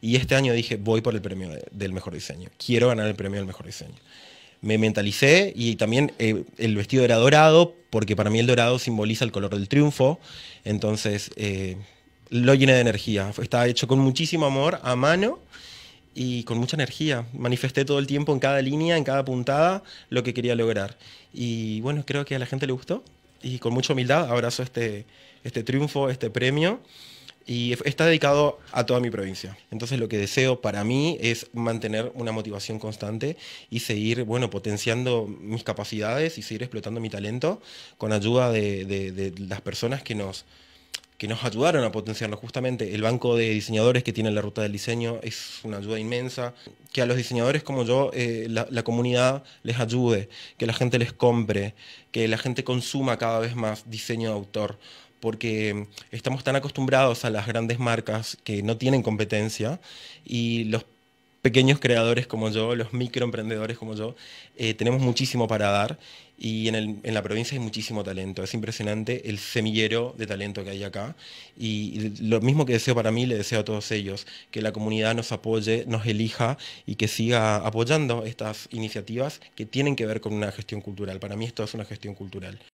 Y este año dije, voy por el premio del mejor diseño. Quiero ganar el premio del mejor diseño. Me mentalicé y también eh, el vestido era dorado, porque para mí el dorado simboliza el color del triunfo. Entonces eh, lo llené de energía. Estaba hecho con muchísimo amor, a mano y con mucha energía. Manifesté todo el tiempo en cada línea, en cada puntada, lo que quería lograr. Y bueno, creo que a la gente le gustó. Y con mucha humildad abrazo este, este triunfo, este premio y está dedicado a toda mi provincia. Entonces lo que deseo para mí es mantener una motivación constante y seguir, bueno, potenciando mis capacidades y seguir explotando mi talento con ayuda de, las personas que nos, que nos ayudaron a potenciarlo justamente. El banco de diseñadores que tiene la ruta del diseño es una ayuda inmensa. Que a los diseñadores como yo, eh, la, la, comunidad les ayude, que la gente les compre, que la gente consuma cada vez más diseño de autor porque estamos tan acostumbrados a las grandes marcas que no tienen competencia y los pequeños creadores como yo, los microemprendedores como yo, eh, tenemos muchísimo para dar y en, la provincia hay muchísimo talento. Es impresionante el semillero de talento que hay acá y lo mismo que deseo para mí, le deseo a todos ellos, que la comunidad nos apoye, nos elija y que siga apoyando estas iniciativas que tienen que ver con una gestión cultural. Para mí esto es una gestión cultural.